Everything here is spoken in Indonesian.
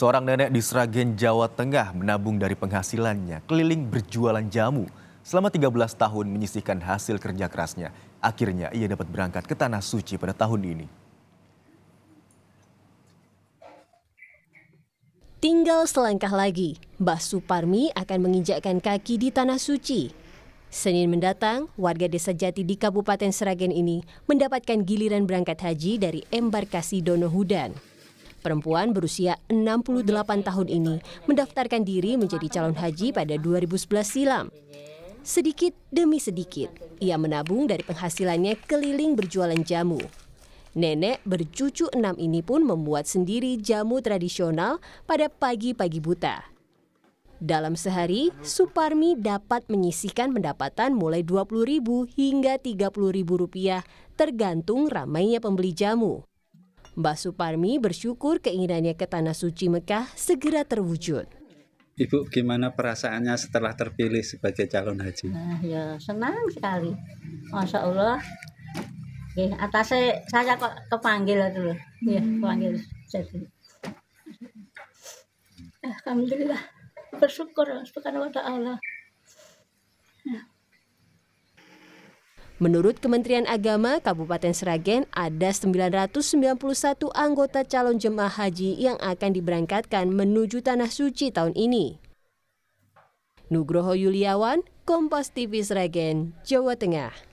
Seorang nenek di Sragen, Jawa Tengah menabung dari penghasilannya keliling berjualan jamu. Selama 13 tahun menyisihkan hasil kerja kerasnya. Akhirnya ia dapat berangkat ke Tanah Suci pada tahun ini. Tinggal selangkah lagi, Mbah Suparmi akan menginjakkan kaki di Tanah Suci. Senin mendatang, warga desa Jati di Kabupaten Sragen ini mendapatkan giliran berangkat haji dari embarkasi Donohudan. Perempuan berusia 68 tahun ini mendaftarkan diri menjadi calon haji pada 2011 silam. Sedikit demi sedikit, ia menabung dari penghasilannya keliling berjualan jamu. Nenek bercucu enam ini pun membuat sendiri jamu tradisional pada pagi-pagi buta. Dalam sehari, Suparmi dapat menyisihkan pendapatan mulai Rp20.000 hingga Rp30.000 tergantung ramainya pembeli jamu. Mbak Suparmi bersyukur keinginannya ke Tanah Suci Mekah segera terwujud. Ibu gimana perasaannya setelah terpilih sebagai calon haji? Nah, ya senang sekali. Masya Allah. Ya, atas saya kok kepanggil dulu. Ya, hmm. kepanggil jadi. Alhamdulillah. Bersyukur kepada Allah. Menurut Kementerian Agama Kabupaten Sragen ada 991 anggota calon jemaah haji yang akan diberangkatkan menuju Tanah Suci tahun ini. Nugroho Yuliawan, Kompas TV Seragen, Jawa Tengah.